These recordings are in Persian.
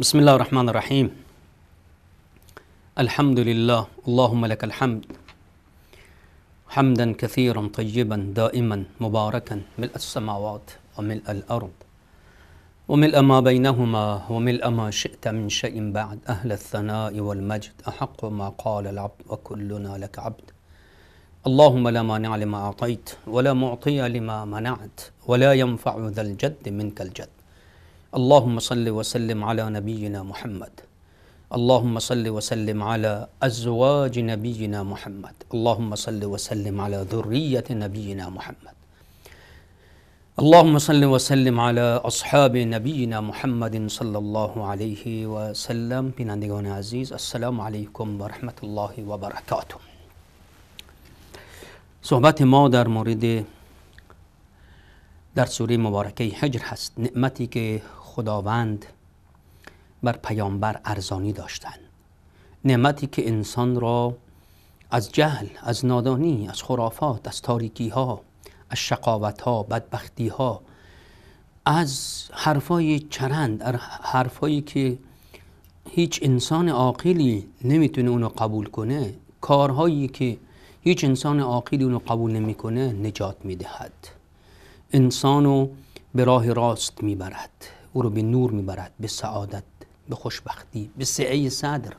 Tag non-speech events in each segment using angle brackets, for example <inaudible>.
بسم الله الرحمن الرحيم الحمد لله اللهم لك الحمد حمدا كثيرا طيبا دائما مباركا ملء السماوات وملء الأرض وملء ما بينهما وملء ما شئت من شيء بعد أهل الثناء والمجد أحق ما قال العبد وكلنا لك عبد اللهم لا مانع لما أعطيت ولا معطي لما منعت ولا ينفع ذا الجد منك الجد اللهم صل وسلم على نبينا محمد اللهم صل وسلم على أزواج نبينا محمد اللهم صل وسلم على ذرية نبينا محمد اللهم صل وسلم على أصحاب نبينا محمد صلى الله عليه وسلم بینندگان عزيز السلام عليكم ورحمه الله وبركاته صحبت ما در مورد در سوره مبارکه حجر هست نعمتی که خداوند بر پیامبر ارزانی داشتند نعمتی که انسان را از جهل از نادانی از خرافات از تاریکی ها از شقاوت ها بدبختی ها از حرفای چرند حرفایی که هیچ انسان عاقلی نمیتونه اونو قبول کنه کارهایی که هیچ انسان عاقلی اونو قبول نمیکنه نجات میدهد انسانو به راه راست میبرد او رو به نور میبرد به سعادت به خوشبختی به سعه صدر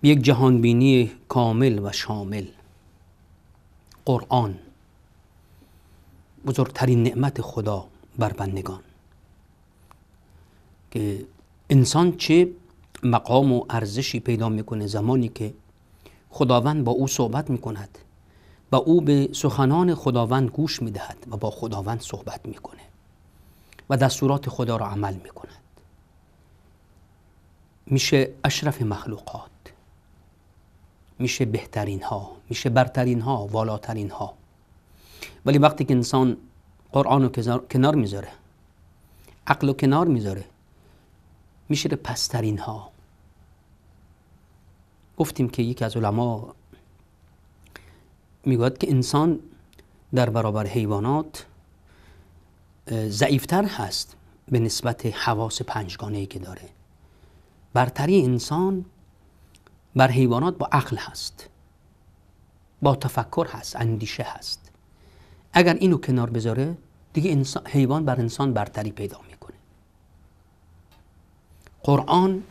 به یک جهانبینی کامل و شامل قرآن بزرگترین نعمت خدا بر بندگان که انسان چه مقام و ارزشی پیدا میکنه زمانی که خداوند با او صحبت میکند و او به سخنان خداوند گوش میدهد و با خداوند صحبت میکنه و دستورات خدا را عمل می کند میشه اشرف مخلوقات میشه بهترین ها میشه برترین ها والاترین ها ولی وقتی که انسان قرآن رو کنار میذاره عقل رو کنار میذاره میشه پسترین ها گفتیم که یکی از علما میگوید که انسان در برابر حیوانات ضعیفتر هست به نسبت حواس پنجگانه که داره برتری انسان بر حیوانات با عقل هست با تفکر هست اندیشه هست اگر اینو کنار بذاره دیگه انسان، حیوان بر انسان برتری پیدا میکنه قرآن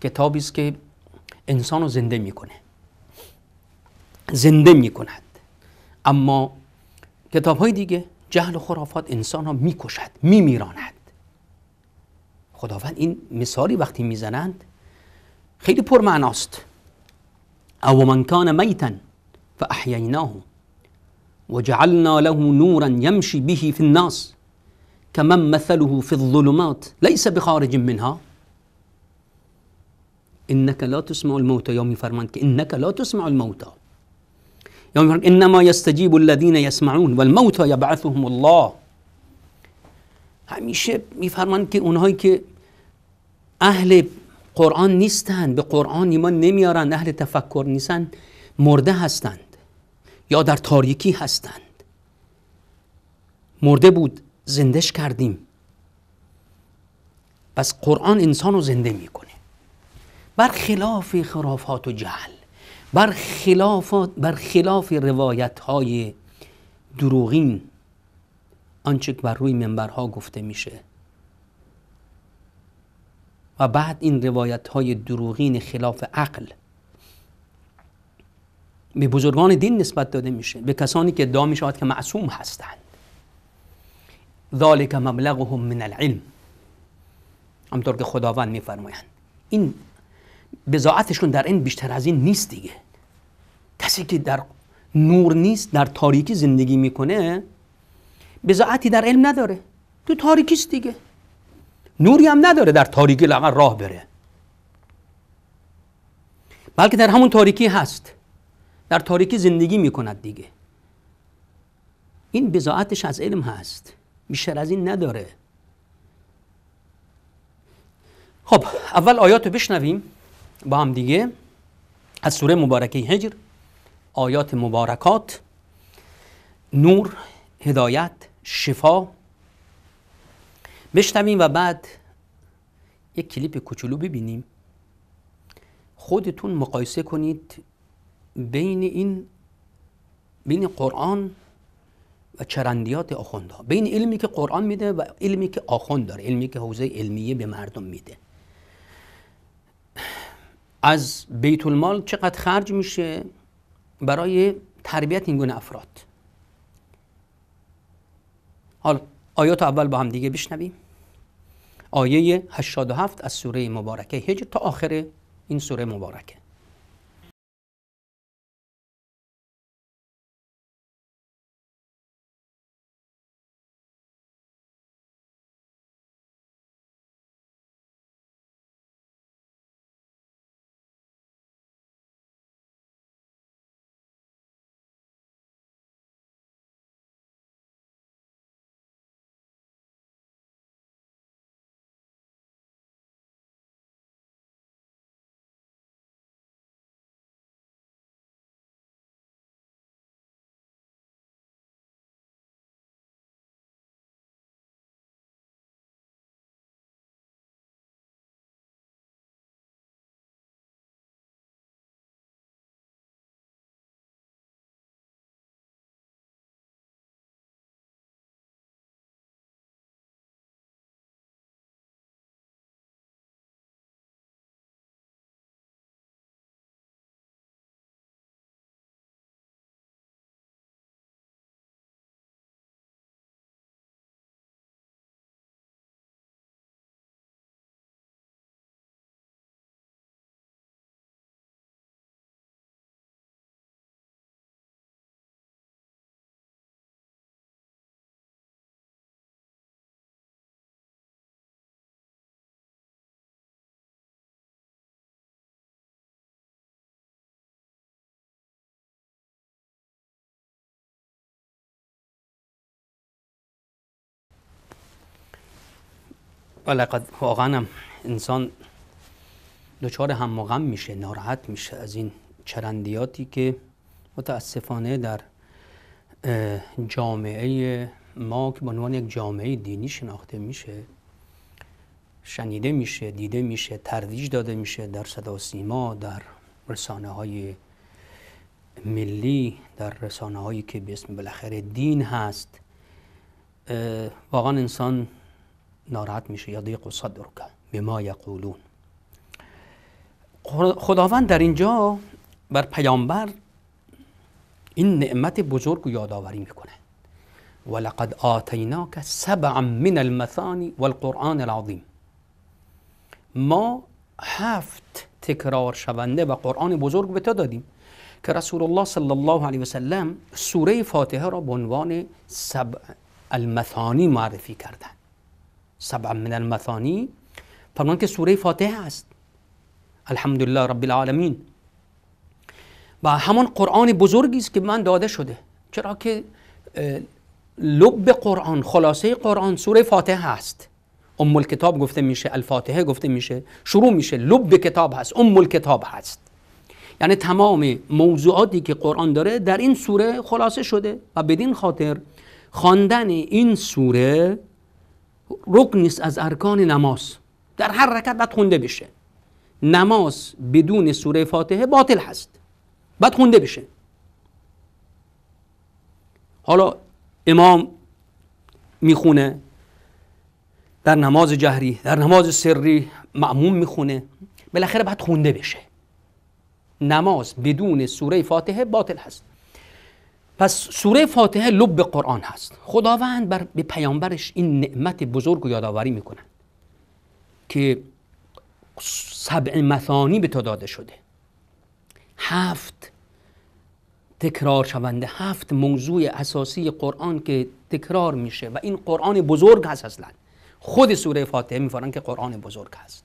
کتابی است که انسان رو زنده میکنه زنده میکند اما کتاب های دیگه جهل و خرافات انسان را میکشد میمیراند خداوند این مثالی وقتی میزنند خیلی پرمعناست او من کان میتا فاحییناه وجعلنا له نورا يمشي به في الناس كمن مثله في الظلمات ليس بخارج منها انك لا تسمع الموتى یا میفرماند که انک لا تسمع الموتی یا انما یستجیب الذین یسمعون و الموت یبعثهم الله همیشه میفرمان که اونهایی که اهل قرآن نیستند به قرآن ایمان نمیارند اهل تفکر نیستند مرده هستند یا در تاریکی هستند مرده بود زندش کردیم پس قرآن انسان رو زنده میکنه برخلاف خرافات و جهل برخلاف بر خلاف روایت های دروغین آنچه که بر روی منبرها گفته میشه و بعد این روایت های دروغین خلاف عقل به بزرگان دین نسبت داده میشه به کسانی که ادعا میشود که معصوم هستند ذالک مبلغهم من العلم همطور که خداوند میفرمایند این بزاعتشون در این بیشتر از این نیست دیگه کسی که در نور نیست در تاریکی زندگی میکنه بزاعتی در علم نداره تو تاریکیست دیگه نوری هم نداره در تاریکی لاغر راه بره بلکه در همون تاریکی هست در تاریکی زندگی میکند دیگه این بزاعتش از علم هست بیشتر از این نداره خب اول آیاتو بشنویم با هم دیگه از سوره مبارکه هجر آیات مبارکات نور هدایت شفا بشنویم و بعد یک کلیپ کوچولو ببینیم خودتون مقایسه کنید بین این بین قرآن و چرندیات آخوندها بین علمی که قرآن میده و علمی که آخوند داره علمی که حوزه علمیه به مردم میده از بیت المال چقدر خرج میشه برای تربیت این گونه افراد حالا آیات اول با هم دیگه بشنویم آیه 87 از سوره مبارکه هجر تا آخر این سوره مبارکه قد واقعا هم انسان دچار هم غم میشه ناراحت میشه از این چرندیاتی که متاسفانه در جامعه ما که به عنوان یک جامعه دینی شناخته میشه شنیده میشه دیده میشه ترویج داده میشه در صدا سیما در رسانه های ملی در رسانه هایی که به اسم بالاخره دین هست واقعا انسان ناراحت میشه یا به ما یقولون خداوند در اینجا بر پیامبر این نعمت بزرگ رو یادآوری میکنه ولقد آتیناک سبعا من المثانی والقرآن العظیم ما هفت تکرار شونده و قرآن بزرگ به تو دادیم که رسول الله صلی الله علیه وسلم سوره فاتحه را به عنوان سبع المثانی معرفی کردند سبع من المثانی فرمان که سوره فاتحه است الحمدلله رب العالمین و همان قرآن بزرگی است که من داده شده چرا که لب قرآن خلاصه قرآن سوره فاتحه است ام الکتاب گفته میشه الفاتحه گفته میشه شروع میشه لب کتاب هست ام الکتاب هست یعنی تمام موضوعاتی که قرآن داره در این سوره خلاصه شده و بدین خاطر خواندن این سوره رکن نیست از ارکان نماز در هر رکت باید خونده بشه نماز بدون سوره فاتحه باطل هست باید خونده بشه حالا امام میخونه در نماز جهری در نماز سری معموم میخونه بالاخره باید خونده بشه نماز بدون سوره فاتحه باطل هست پس سوره فاتحه لب قرآن هست خداوند بر به پیامبرش این نعمت بزرگ و یادآوری میکنن که سبع مثانی به تو داده شده هفت تکرار شونده هفت موضوع اساسی قرآن که تکرار میشه و این قرآن بزرگ هست اصلا خود سوره فاتحه میفرن که قرآن بزرگ هست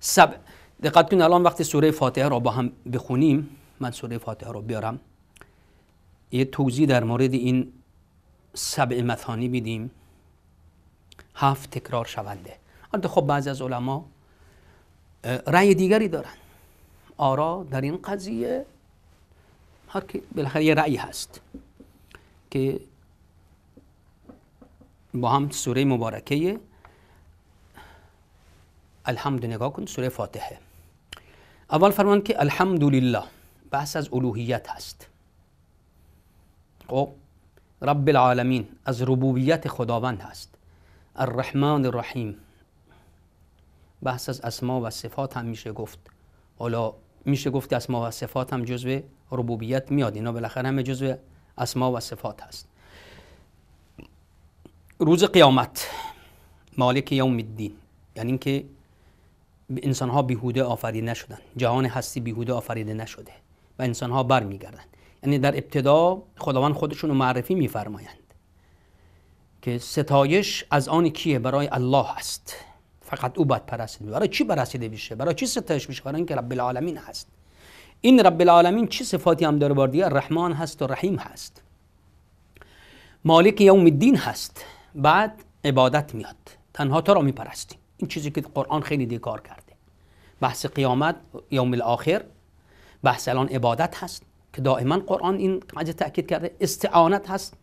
سب دقت کنید الان وقتی سوره فاتحه را با هم بخونیم من سوره فاتحه رو بیارم یه توضیح در مورد این سبع مثانی میدیم هفت تکرار شونده البته خب بعضی از علما رأی دیگری دارن آرا در این قضیه هر که بالاخره یه رأی هست که با هم سوره مبارکه الحمد نگاه کن سوره فاتحه اول فرمان که الحمد لله بحث از الوهیت هست رب العالمین از ربوبیت خداوند هست الرحمن الرحیم بحث از اسما و صفات هم میشه گفت حالا میشه گفت که اسما و صفات هم جزو ربوبیت میاد اینا بالاخره همه جزو اسما و صفات هست روز قیامت مالک یوم الدین یعنی اینکه انسان ها بیهوده آفریده نشدن جهان هستی بیهوده آفریده نشده و انسان ها برمیگردن یعنی در ابتدا خداوند خودشون رو معرفی میفرمایند که ستایش از آن کیه برای الله هست فقط او باید پرستیده برای چی پرستیده میشه برای چی ستایش میشه برای اینکه رب العالمین هست این رب العالمین چه صفاتی هم داره بردیه رحمان هست و رحیم هست مالک یوم الدین هست بعد عبادت میاد تنها تو را میپرستیم این چیزی که قرآن خیلی دیگه کار کرده بحث قیامت یوم الاخر بحث الان عبادت هست که دائما قرآن این قضیه تاکید کرده استعانت هست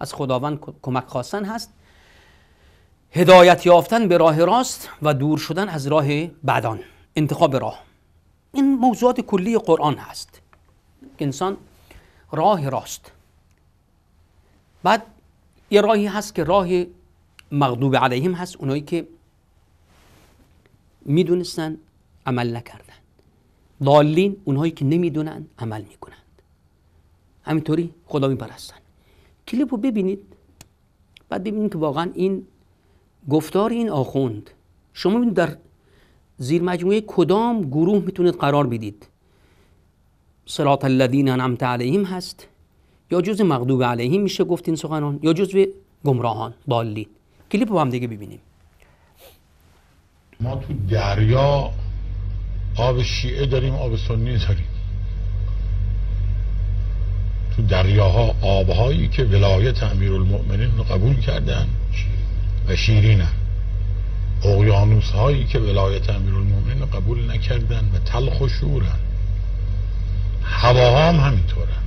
از خداوند کمک خواستن هست هدایت یافتن به راه راست و دور شدن از راه بدان انتخاب راه این موضوعات کلی قرآن هست که انسان راه راست بعد یه راهی هست که راه مغضوب علیهم هست اونایی که میدونستن عمل نکرد دالین، اونهایی که نمیدونن عمل میکنند همینطوری خدا میپرستن کلیپ رو ببینید بعد ببینید که واقعا این گفتار این آخوند شما ببینید در زیر مجموعه کدام گروه میتونید قرار بدید صراط الذین انعمت علیهم هست یا جز مغدوب علیهم میشه گفت این سخنان یا جز گمراهان دالین. کلیپ رو هم دیگه ببینیم ما تو دریا آب شیعه داریم آب سنی داریم تو دریاها آبهایی که ولایت امیر المؤمنین رو قبول کردن و شیرینن اقیانوس هایی که ولایت امیر المؤمنین رو قبول نکردن و تلخ و شورن هواها هم همینطورن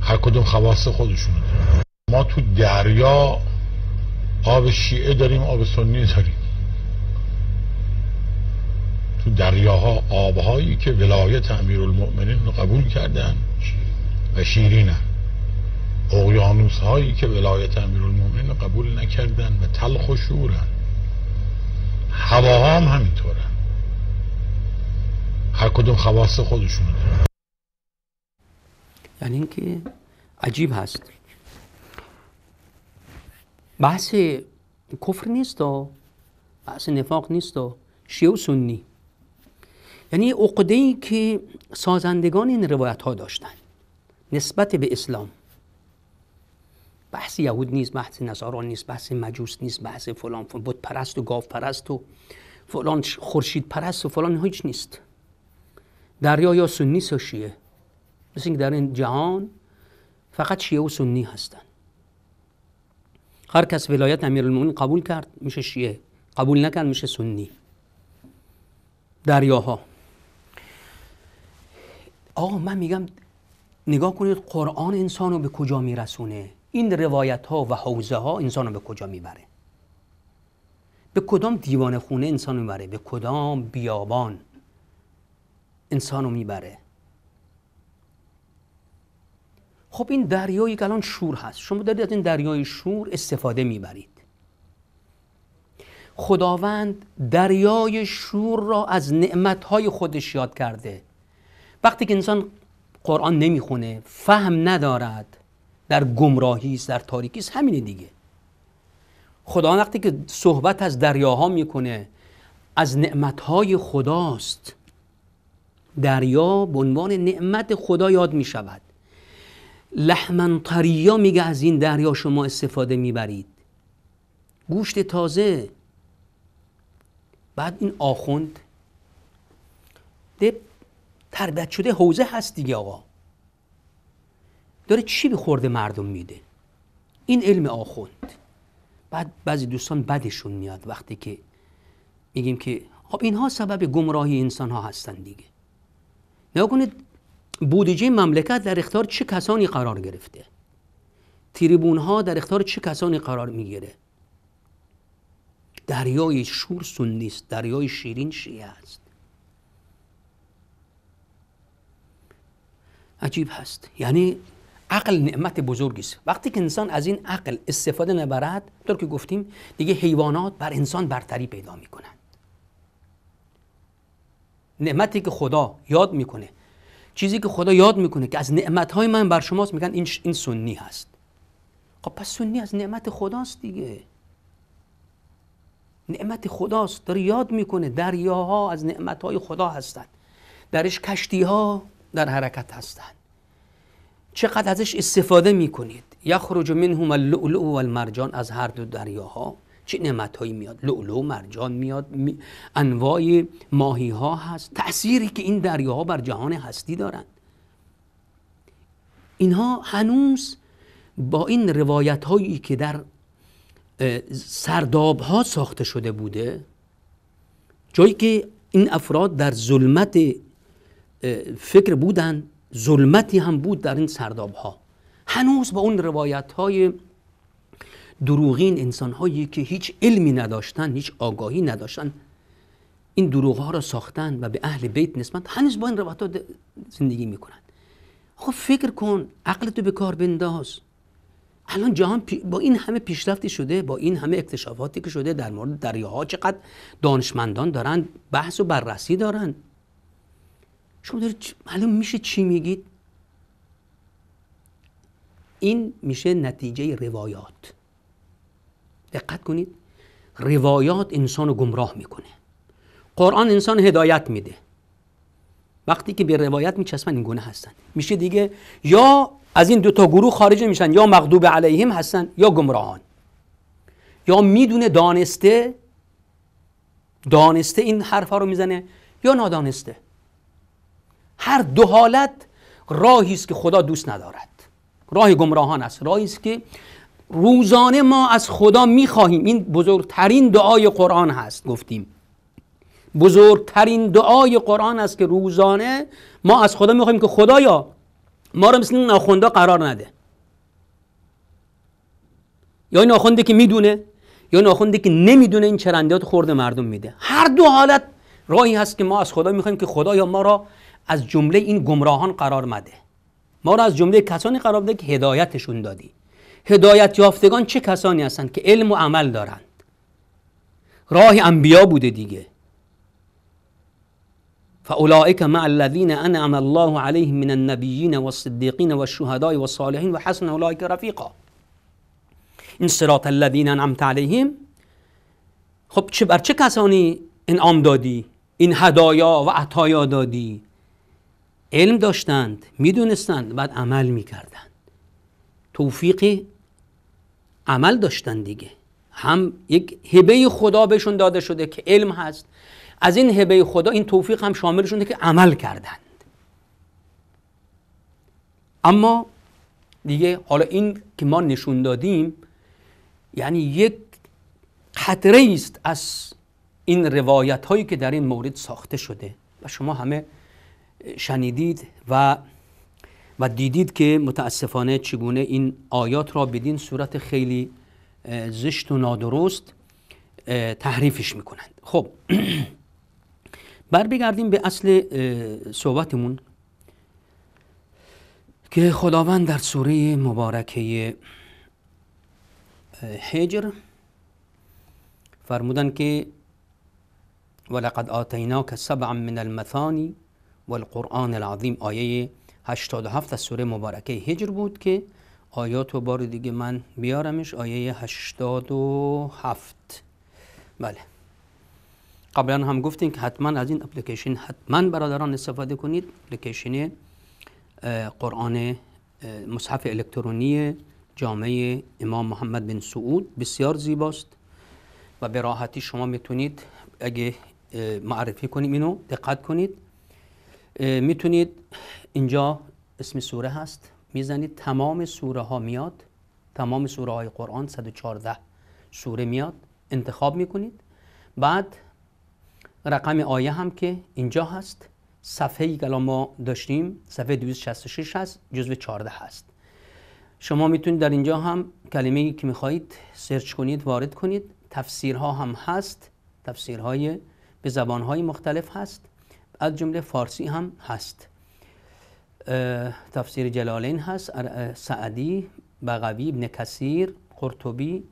هر کدوم خواست خودشون ما تو دریا آب شیعه داریم آب سنی داریم تو دریاها آبهایی که ولایت امیر المؤمنین رو قبول کردن و شیرینن اقیانوس هایی که ولایت امیر المؤمنین رو قبول نکردن و تلخ و شورن هواها هم همینطورن هر کدوم خواست خودشون دارن یعنی اینکه عجیب هست بحث کفر نیست و بحث نفاق نیست و شیعه و سنی یعنی عقده ای که سازندگان این روایت ها داشتن نسبت به اسلام بحث یهود نیست بحث نصارا نیست بحث مجوس نیست بحث فلان بود پرست و گاو پرست و فلان خورشید پرست و فلان هیچ نیست دریا یا سنی و شیعه مثل اینکه در این جهان فقط شیعه و سنی هستن هر کس ولایت امیرالمومنین قبول کرد میشه شیعه قبول نکرد میشه سنی دریاها آقا من میگم نگاه کنید قرآن انسانو به کجا میرسونه این روایت ها و حوزه ها انسانو به کجا میبره به کدام دیوان خونه انسانو میبره به کدام بیابان انسانو میبره خب این دریایی که الان شور هست شما دارید از این دریای شور استفاده میبرید خداوند دریای شور را از نعمتهای خودش یاد کرده وقتی که انسان قرآن نمیخونه فهم ندارد در گمراهی است در تاریکی است همینه دیگه خدا وقتی که صحبت از دریاها میکنه از نعمتهای خداست دریا به عنوان نعمت خدا یاد می شود لحمن طریا میگه از این دریا شما استفاده میبرید گوشت تازه بعد این آخوند تربیت شده حوزه هست دیگه آقا داره چی به خورده مردم میده این علم آخوند بعد بعضی دوستان بدشون میاد وقتی که میگیم که خب اینها سبب گمراهی انسان ها هستن دیگه نگاه کنید بودجه مملکت در اختیار چه کسانی قرار گرفته تریبون ها در اختیار چه کسانی قرار میگیره دریای شور سنی دریای شیرین شیعه است عجیب هست یعنی عقل نعمت بزرگی است وقتی که انسان از این عقل استفاده نبرد طور که گفتیم دیگه حیوانات بر انسان برتری پیدا میکنند نعمتی که خدا یاد میکنه چیزی که خدا یاد میکنه که از های من بر شماست میگن این, این سنی هست خب پس سنی از نعمت خداست دیگه نعمت خداست داره یاد میکنه دریاها از های خدا هستند درش کشتی ها در حرکت هستند چقدر ازش استفاده میکنید کنید خروج منهم اللؤلؤ والمرجان از هر دو دریاها چه نعمت هایی میاد لولو مرجان میاد می... انواع ماهی ها هست تأثیری که این دریاها بر جهان هستی دارند اینها هنوز با این روایت هایی که در سرداب ها ساخته شده بوده جایی که این افراد در ظلمت فکر بودن ظلمتی هم بود در این سرداب ها هنوز با اون روایت های دروغین انسان هایی که هیچ علمی نداشتن هیچ آگاهی نداشتن این دروغ ها را ساختن و به اهل بیت نسبت هنوز با این روایت ها زندگی میکنن خب فکر کن عقل تو به کار بنداز الان جهان با این همه پیشرفتی شده با این همه اکتشافاتی که شده در مورد دریاها چقدر دانشمندان دارند، بحث و بررسی دارند. شما دارید معلوم میشه چی میگید این میشه نتیجه روایات دقت کنید روایات انسان رو گمراه میکنه قرآن انسان هدایت میده وقتی که به روایت میچسبن این گونه هستن میشه دیگه یا از این دو تا گروه خارج میشن یا مغدوب علیهم هستن یا گمراهان یا میدونه دانسته دانسته این حرفا رو میزنه یا نادانسته هر دو حالت راهی است که خدا دوست ندارد راه گمراهان است راهی است که روزانه ما از خدا میخواهیم این بزرگترین دعای قرآن هست گفتیم بزرگترین دعای قرآن است که روزانه ما از خدا میخوایم که خدایا ما رو مثل این قرار نده یا این آخونده که میدونه یا این که نمیدونه این چرندیات خورد مردم میده هر دو حالت راهی هست که ما از خدا میخوایم که خدایا ما را از جمله این گمراهان قرار مده ما را از جمله کسانی قرار بده که هدایتشون دادی هدایت یافتگان چه کسانی هستند که علم و عمل دارند راه انبیا بوده دیگه فاولئک مع الذین انعم الله علیهم من النبیین والصدیقین والشهداء والصالحین و حسن اولئک رفیقا این صراط الذین انعمت علیهم خب چه بر چه کسانی انعام دادی این هدایا و عطایا دادی علم داشتند میدونستند بعد عمل میکردند توفیق عمل داشتند دیگه هم یک هبه خدا بهشون داده شده که علم هست از این هبه خدا این توفیق هم شده که عمل کردند اما دیگه حالا این که ما نشون دادیم یعنی یک قطره است از این روایت هایی که در این مورد ساخته شده و شما همه شنیدید و و دیدید که متاسفانه چگونه این آیات را بدین صورت خیلی زشت و نادرست تحریفش میکنند خب <clears throat> بر بگردیم به اصل صحبتمون که خداوند در سوره مبارکه حجر فرمودن که ولقد آتیناک سبعا من المثانی والقرآن القرآن العظیم آیه 87 از سوره مبارکه هجر بود که آیات و بار دیگه من بیارمش آیه 87 بله قبلا هم گفتیم که حتما از این اپلیکیشن حتما برادران استفاده کنید اپلیکیشن قرآن مصحف الکترونی جامعه امام محمد بن سعود بسیار زیباست و به راحتی شما میتونید اگه معرفی کنید اینو دقت کنید میتونید اینجا اسم سوره هست میزنید تمام سوره ها میاد تمام سوره های قرآن 114 سوره میاد انتخاب میکنید بعد رقم آیه هم که اینجا هست صفحه که ما داشتیم صفحه 266 هست جزو 14 هست شما میتونید در اینجا هم کلمه ای که میخواهید سرچ کنید وارد کنید تفسیرها هم هست تفسیرهای به زبانهای مختلف هست از جمله فارسی هم هست تفسیر جلالین هست سعدی بغوی ابن کثیر قرطبی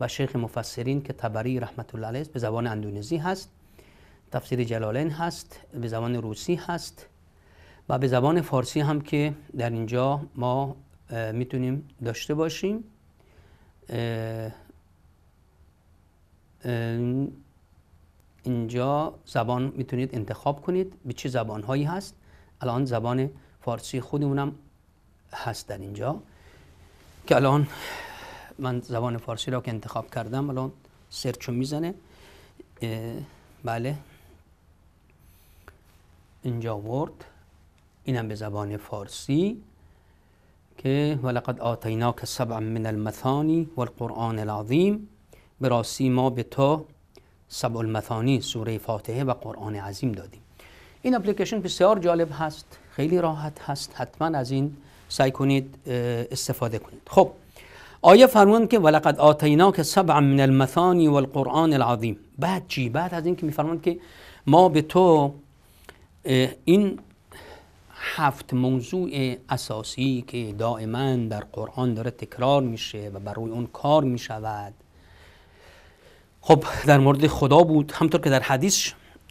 و شیخ مفسرین که تبری رحمت الله علیه به زبان اندونزی هست تفسیر جلالین هست به زبان روسی هست و به زبان فارسی هم که در اینجا ما میتونیم داشته باشیم اینجا زبان میتونید انتخاب کنید به چه زبان هایی هست الان زبان فارسی خودمونم هست در اینجا که الان من زبان فارسی را که انتخاب کردم الان سرچو میزنه بله اینجا ورد اینم به زبان فارسی که ولقد آتیناک سبع من المثانی والقرآن العظیم براسی ما به تو سبع المثانی سوره فاتحه و قرآن عظیم دادیم این اپلیکیشن بسیار جالب هست خیلی راحت هست حتما از این سعی کنید استفاده کنید خب آیه فرمودن که ولقد آتینا که سبع من المثانی القرآن العظیم بعد چی بعد از این که میفرمایند که ما به تو این هفت موضوع اساسی که دائما در قرآن داره تکرار میشه و بر روی اون کار میشود خب در مورد خدا بود همطور که در حدیث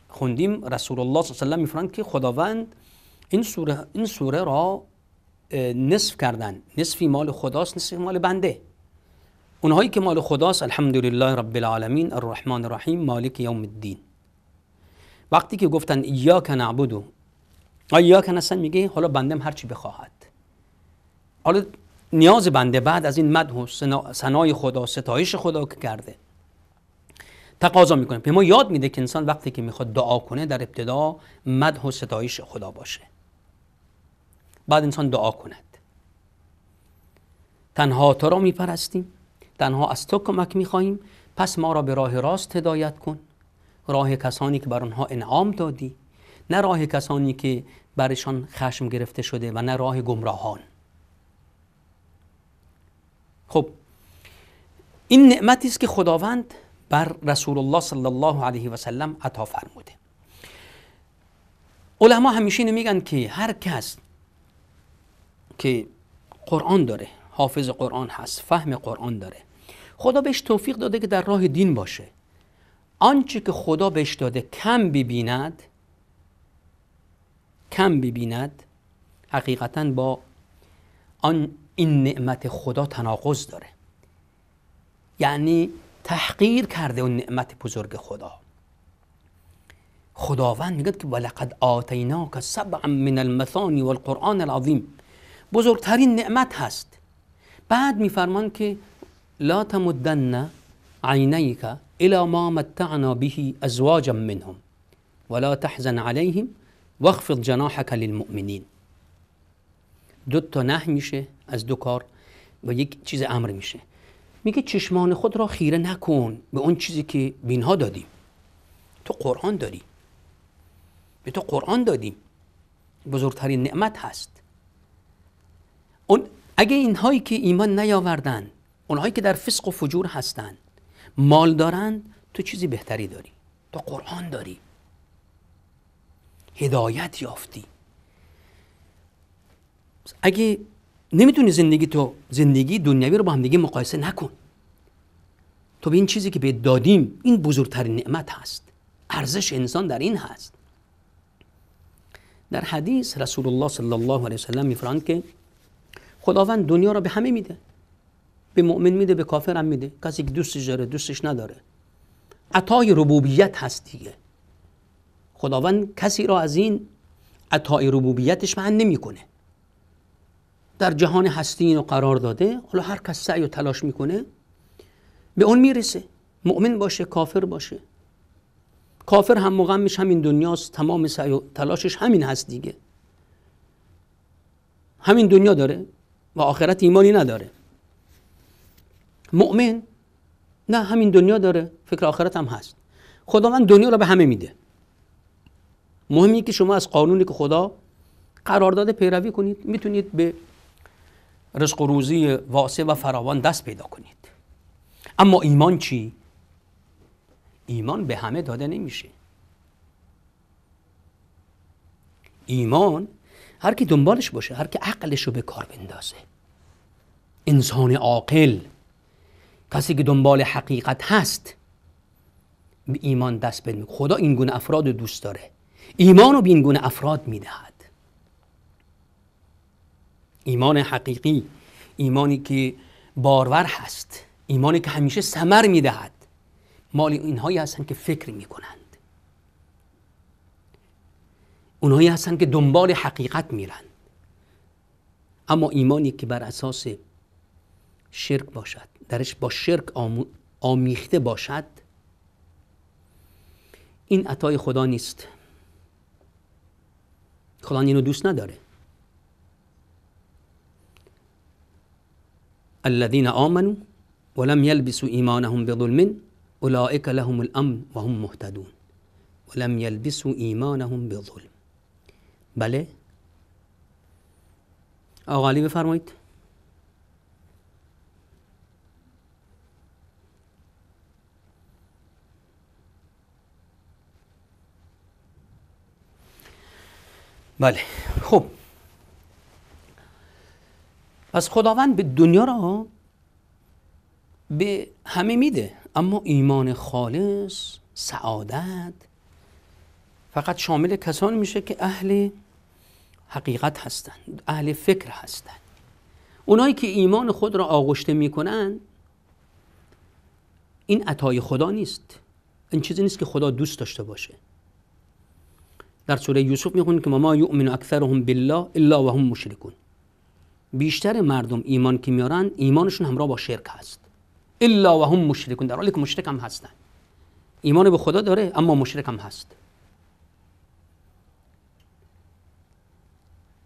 خوندیم رسول الله صلی الله علیه و میفرمایند که خداوند این سوره این سوره را نصف کردن نصفی مال خداست نصفی مال بنده اونهایی که مال خداست الحمدلله رب العالمین الرحمن الرحیم مالک یوم الدین وقتی که گفتن ایاک عبدو یا یا اصلا میگه حالا بندم هر چی بخواهد حالا نیاز بنده بعد از این مدح و سنای خدا ستایش خدا کرده تقاضا میکنه به ما یاد میده که انسان وقتی که میخواد دعا کنه در ابتدا مدح و ستایش خدا باشه بعد انسان دعا کند تنها تو را میپرستیم تنها از تو کمک میخواهیم پس ما را به راه راست هدایت کن راه کسانی که بر آنها انعام دادی نه راه کسانی که برشان خشم گرفته شده و نه راه گمراهان خب این نعمتی است که خداوند بر رسول الله صلی الله علیه و سلم عطا فرموده علما همیشه اینو میگن که هر کس که قرآن داره حافظ قرآن هست فهم قرآن داره خدا بهش توفیق داده که در راه دین باشه آنچه که خدا بهش داده کم ببیند کم ببیند حقیقتا با آن این نعمت خدا تناقض داره یعنی تحقیر کرده اون نعمت بزرگ خدا خداوند میگه که ولقد آتیناک سبعا من المثانی والقرآن العظیم بزرگترین نعمت هست بعد میفرمان که لا تمدن عینیک الى ما متعنا به ازواجا منهم ولا تحزن عليهم واخفض جناحك للمؤمنین دو تا نه میشه از دو کار و یک چیز امر میشه میگه چشمان خود را خیره نکن به اون چیزی که بینها دادیم تو قرآن داری به تو قرآن دادیم بزرگترین نعمت هست اون اگه اینهایی که ایمان نیاوردن اونهایی که در فسق و فجور هستند مال دارند تو چیزی بهتری داری تو قرآن داری هدایت یافتی اگه نمیتونی زندگی تو زندگی دنیوی رو با همدیگه مقایسه نکن تو به این چیزی که به دادیم این بزرگترین نعمت هست ارزش انسان در این هست در حدیث رسول الله صلی الله علیه وسلم میفرماند که خداوند دنیا را به همه میده به مؤمن میده به کافر هم میده کسی که دوستش داره دوستش نداره عطای ربوبیت هست دیگه خداوند کسی را از این عطای ربوبیتش من نمیکنه در جهان هستی اینو قرار داده حالا هر کس سعی و تلاش میکنه به اون میرسه مؤمن باشه کافر باشه کافر هم مغمش همین دنیاست تمام سعی و تلاشش همین هست دیگه همین دنیا داره و آخرت ایمانی نداره مؤمن نه همین دنیا داره فکر آخرت هم هست من دنیا رو به همه میده مهمی که شما از قانونی که خدا قرار داده پیروی کنید میتونید به رزق و روزی واسع و فراوان دست پیدا کنید اما ایمان چی؟ ایمان به همه داده نمیشه ایمان هر کی دنبالش باشه هر کی عقلش رو به کار بندازه انسان عاقل کسی که دنبال حقیقت هست به ایمان دست بده خدا این گونه افراد رو دوست داره ایمان رو به این گونه افراد میدهد ایمان حقیقی ایمانی که بارور هست ایمانی که همیشه سمر میدهد مال اینهایی هستند که فکر میکنند اونهایی هستند که دنبال حقیقت میرند اما ایمانی که بر اساس شرک باشد درش با شرک آمیخته باشد این عطای خدا نیست خدا اینو دوست نداره الذين آمنوا ولم يلبسوا إيمانهم بظلم أولئك لهم الأمن وهم مهتدون ولم يلبسوا إيمانهم بظلم بله آقا علی بفرمایید بله خب پس خداوند به دنیا را به همه میده اما ایمان خالص سعادت فقط شامل کسان میشه که اهل حقیقت هستند اهل فکر هستند اونایی که ایمان خود را آغشته میکنن این عطای خدا نیست این چیزی نیست که خدا دوست داشته باشه در سوره یوسف میخونیم که ما یؤمن اکثرهم بالله الا وهم مشرکون بیشتر مردم ایمان که میارن ایمانشون همراه با شرک هست الا و هم مشرکون در حالی که مشرک هم هستن ایمان به خدا داره اما مشرک هم هست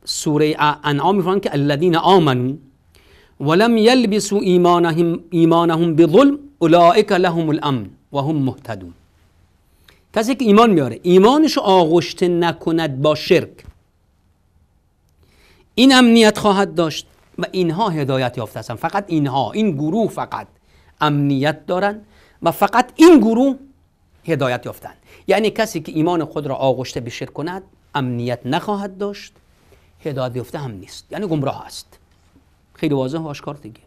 سوره انعام میفرمان که الذین آمنوا ولم یلبسوا ایمانهم ایمانهم بظلم اولئک لهم الامن و هم مهتدون کسی که ایمان میاره ایمانش آغشته نکند با شرک این امنیت خواهد داشت و اینها هدایت یافته هستند فقط اینها این گروه فقط امنیت دارند و فقط این گروه هدایت یافتند یعنی کسی که ایمان خود را آغشته به کند امنیت نخواهد داشت هدایت یافته هم نیست یعنی گمراه است خیلی واضح و آشکار دیگه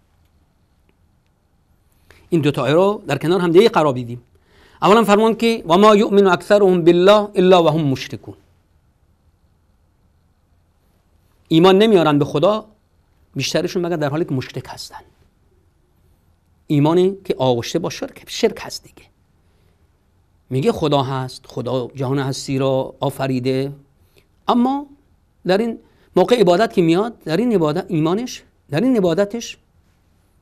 این دو تا رو در کنار هم دیگه قرار بدیم اولا فرمان که و ما یؤمن اکثرهم بالله الا وهم مشرکون ایمان نمیارن به خدا بیشترشون مگر در حالی که مشرک هستن ایمانی که آغشته با شرک شرک هست دیگه میگه خدا هست خدا جهان هستی را آفریده اما در این موقع عبادت که میاد در این عبادت ایمانش در این عبادتش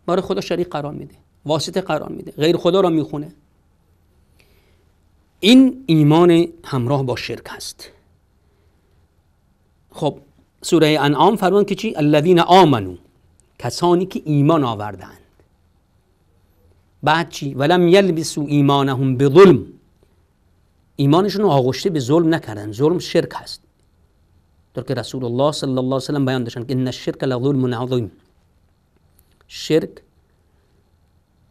برای خدا شریک قرار میده واسطه قرار میده غیر خدا را میخونه این ایمان همراه با شرک هست خب سوره انعام فرمان که چی الذین آمنو کسانی که ایمان آوردند بعد چی ولم یلبسو ایمانهم به ظلم ایمانشون آغشته به ظلم نکردن ظلم شرک هست در که رسول الله صلی الله علیه وسلم بیان داشتن که ان لظلم عظیم شرک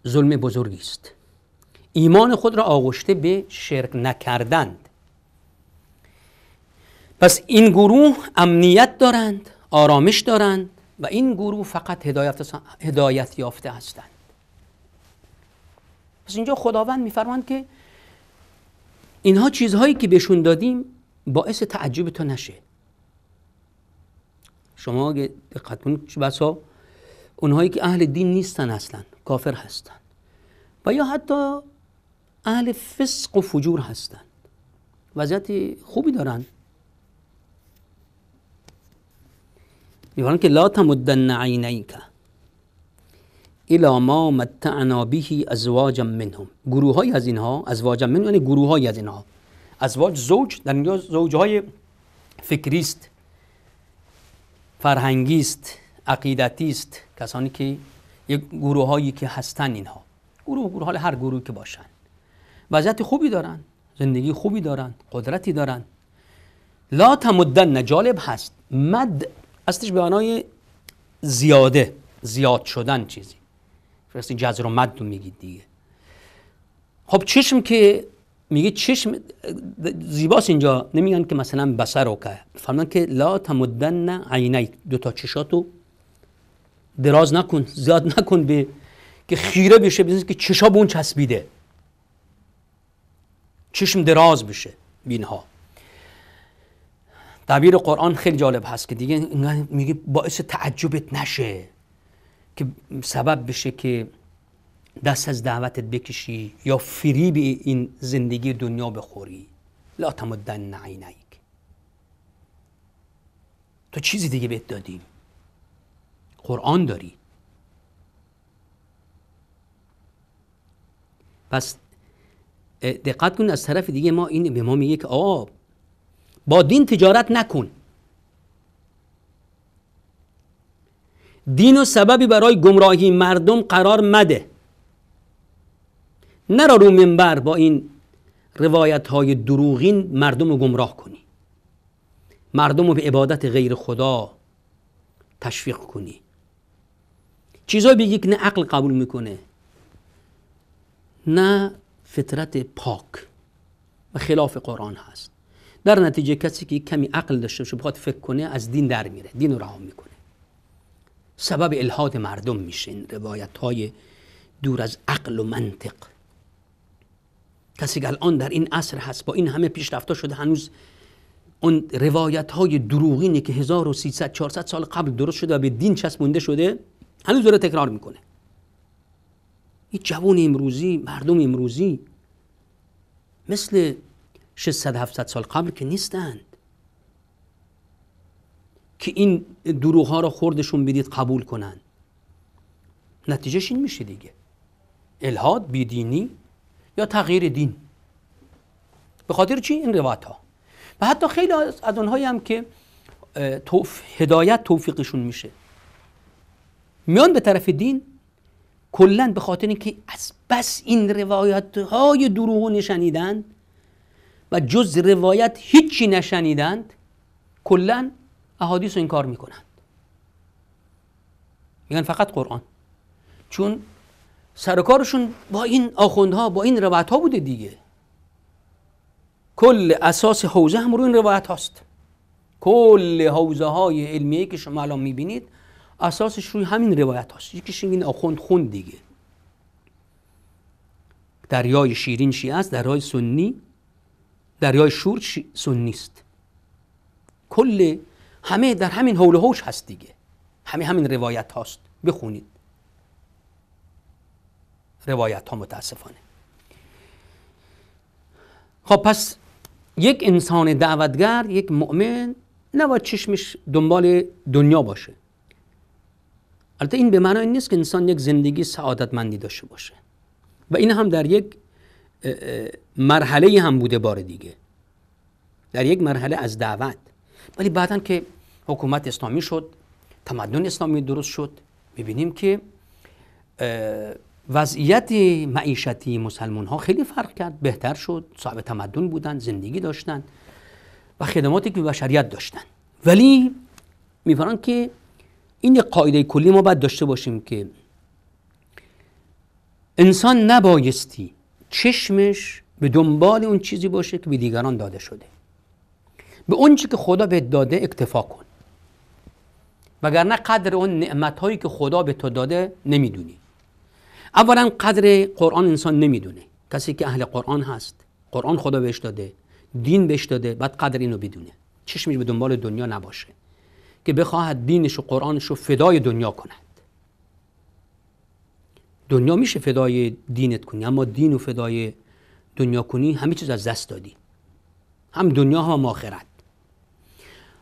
ظلم بزرگی است ایمان خود را آغشته به شرک نکردند پس این گروه امنیت دارند آرامش دارند و این گروه فقط هدایت, هدایت یافته هستند پس اینجا خداوند میفرماند که اینها چیزهایی که بهشون دادیم باعث تعجب تو نشه شما اگه دقت کنید بسا اونهایی که اهل دین نیستن اصلا کافر هستند، و یا حتی اهل فسق و فجور هستند وضعیت خوبی دارند میفرمان که لا تمدن عینیک الا ما متعنا به ازواجا منهم گروه های از اینها ازواجا من یعنی گروه های از اینها ازواج زوج در اینجا زوج های فکری است فرهنگی است عقیدتی است کسانی که یک گروه هایی که هستند اینها گروه گروه حال هر گروهی که باشند وضعیت خوبی دارن زندگی خوبی دارن قدرتی دارن لا تمدن جالب هست مد اصلش به معنای زیاده زیاد شدن چیزی فرسی جزر و مد رو میگید دیگه خب چشم که میگه چشم زیباس اینجا نمیگن که مثلا بسر و که فرمان که لا تمدن عینه دو تا چشاتو دراز نکن زیاد نکن به که خیره بشه بزنید که چشا به اون چسبیده چشم دراز بشه بینها تعبیر قرآن خیلی جالب هست که دیگه میگه باعث تعجبت نشه که سبب بشه که دست از دعوتت بکشی یا فریب این زندگی دنیا بخوری لا تمدن عینیک تو چیزی دیگه بهت دادیم قرآن داری پس دقت کن از طرف دیگه ما این به ما میگه که آه با دین تجارت نکن دین و سببی برای گمراهی مردم قرار مده نرا رو منبر با این روایت های دروغین مردم رو گمراه کنی مردم رو به عبادت غیر خدا تشویق کنی چیزایی بگی که نه عقل قبول میکنه نه فطرت پاک و خلاف قرآن هست در نتیجه کسی که کمی عقل داشته باشه بخواد فکر کنه از دین در میره دین رو رها میکنه سبب الهاد مردم میشه این روایت های دور از عقل و منطق کسی که الان در این عصر هست با این همه ها شده هنوز اون روایت های دروغینی که 1300 400 سال قبل درست شده و به دین چسبونده شده هنوز داره تکرار میکنه این جوان امروزی مردم امروزی مثل 600 700 سال قبل که نیستند که این دروغ ها رو خوردشون بدید قبول کنن نتیجهش این میشه دیگه الهاد بیدینی یا تغییر دین به خاطر چی این روایت ها و حتی خیلی از اونهایی هم که هدایت توفیقشون میشه میان به طرف دین کلا به خاطر اینکه از بس این روایت های دروغ نشنیدند و جز روایت هیچی نشنیدند کلا احادیث رو کار میکنند میگن فقط قرآن چون سرکارشون با این آخوندها با این روایت ها بوده دیگه کل اساس حوزه هم روی این روایت هاست کل حوزه های علمیه که شما الان میبینید اساسش روی همین روایت هاست یکیش این آخوند خوند دیگه دریای شیرین شیعه است دریای سنی دریای شور سنیست کل همه در همین حول هوش هست دیگه همه همین روایت هاست بخونید روایت ها متاسفانه خب پس یک انسان دعوتگر یک مؤمن نباید چشمش دنبال دنیا باشه البته این به معنای نیست که انسان یک زندگی سعادتمندی داشته باشه و این هم در یک مرحله هم بوده بار دیگه در یک مرحله از دعوت ولی بعدا که حکومت اسلامی شد تمدن اسلامی درست شد میبینیم که وضعیت معیشتی مسلمان ها خیلی فرق کرد بهتر شد صاحب تمدن بودن زندگی داشتن و خدماتی که بشریت داشتن ولی میفران که این قاعده کلی ما باید داشته باشیم که انسان نبایستی چشمش به دنبال اون چیزی باشه که به دیگران داده شده به اون که خدا بهت داده اکتفا کن وگرنه قدر اون نعمت هایی که خدا به تو داده نمیدونی اولا قدر قرآن انسان نمیدونه کسی که اهل قرآن هست قرآن خدا بهش داده دین بهش داده بعد قدر اینو بدونه چشمش به دنبال دنیا نباشه که بخواهد دینش و قرآنش رو فدای دنیا کند دنیا میشه فدای دینت کنی اما دین و فدای دنیا کنی همه چیز از دست دادی هم دنیا هم آخرت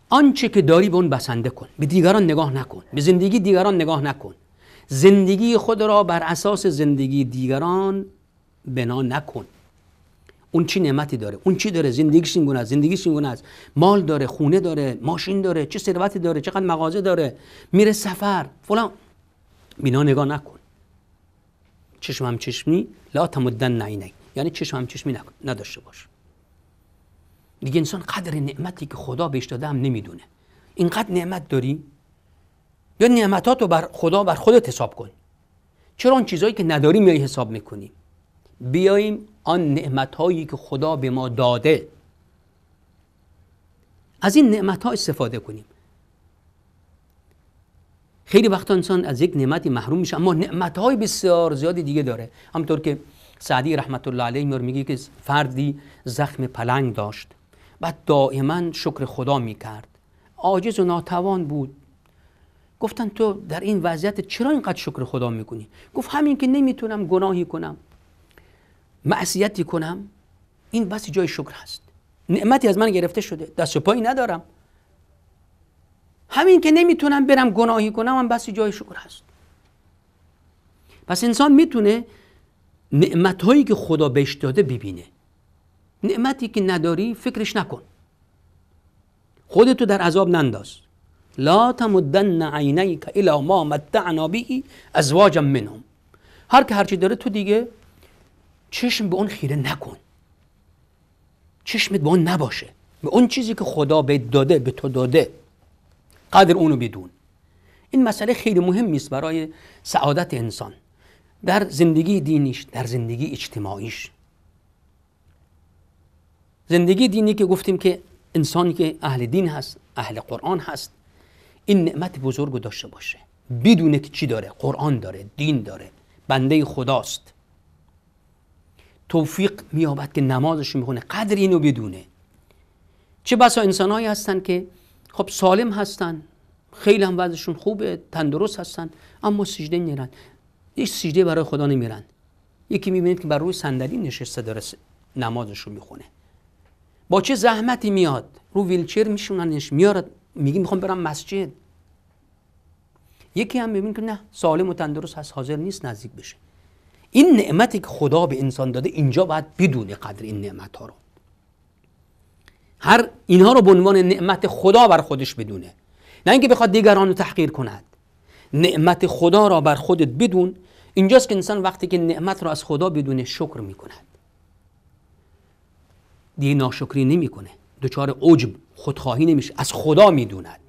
آنچه که داری به اون بسنده کن به دیگران نگاه نکن به زندگی دیگران نگاه نکن زندگی خود را بر اساس زندگی دیگران بنا نکن اون چی نعمتی داره اون چی داره زندگی این گونه است مال داره خونه داره ماشین داره چه ثروتی داره چقدر مغازه داره میره سفر فلان بینا نگاه نکن چشم هم چشمی لا تمدن نعینه یعنی چشم هم چشمی نداشته باش دیگه انسان قدر نعمتی که خدا بهش داده هم نمیدونه اینقدر نعمت داری یا نعمتاتو بر خدا بر خودت حساب کن چرا اون چیزهایی که نداری میای حساب میکنی بیاییم آن نعمتهایی که خدا به ما داده از این نعمت ها استفاده کنیم خیلی وقتا انسان از یک نعمتی محروم میشه اما نعمتهای بسیار زیادی دیگه داره همطور که سعدی رحمت الله علیه میگه که فردی زخم پلنگ داشت بعد دائما شکر خدا میکرد عاجز و ناتوان بود گفتن تو در این وضعیت چرا اینقدر شکر خدا میکنی گفت همین که نمیتونم گناهی کنم معصیتی کنم این بس جای شکر هست نعمتی از من گرفته شده دست و پایی ندارم همین که نمیتونم برم گناهی کنم هم بسی جای شکر هست پس انسان میتونه نعمت هایی که خدا بهش داده ببینه نعمتی که نداری فکرش نکن خودتو در عذاب ننداز لا تمدن عینیک الی ما متعنا به ازواجا منهم هر که هرچی داره تو دیگه چشم به اون خیره نکن چشمت به اون نباشه به اون چیزی که خدا به داده به تو داده قدر اونو بدون این مسئله خیلی مهمی است برای سعادت انسان در زندگی دینیش در زندگی اجتماعیش زندگی دینی که گفتیم که انسانی که اهل دین هست اهل قرآن هست این نعمت بزرگ داشته باشه بدونه که چی داره قرآن داره دین داره بنده خداست توفیق میابد که نمازش میخونه قدر اینو بدونه چه بسا انسانهایی هستن که خب سالم هستن خیلی هم وضعشون خوبه تندرست هستن اما سجده میرن هیچ سجده برای خدا نمیرن یکی میبینید که بر روی صندلی نشسته داره نمازشون میخونه با چه زحمتی میاد رو ویلچر میشوننش میارد میگی میخوام برم مسجد یکی هم میبینید که نه سالم و تندرست هست حاضر نیست نزدیک بشه این نعمتی که خدا به انسان داده اینجا باید بدون قدر این نعمت ها رو هر اینها رو به عنوان نعمت خدا بر خودش بدونه نه اینکه بخواد دیگران رو تحقیر کند نعمت خدا را بر خودت بدون اینجاست که انسان وقتی که نعمت را از خدا بدونه شکر میکند دیگه ناشکری نمیکنه دچار عجب خودخواهی نمیشه از خدا میدوند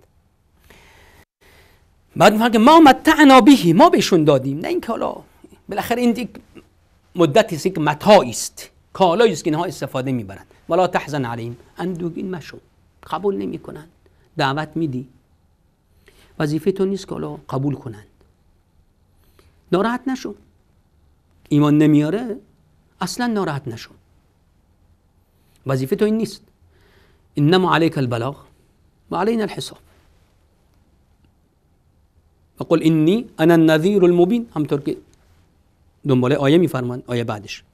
بعد اون که ما متعنا بهی ما بهشون دادیم نه اینکه حالا بالاخره این دیگه مدتی یک که است کالایی است که اینها استفاده میبرند ولا تحزن علیم اندوگین مشو قبول نمیکنند دعوت میدی وظیفه تو نیست که قبول کنند ناراحت نشو ایمان نمیاره اصلا ناراحت نشو وظیفه تو این نیست انما علیک البلاغ و علینا الحساب وقل انی انی انا النذیر المبین همطور که دنباله آیه میفرمان آیه بعدش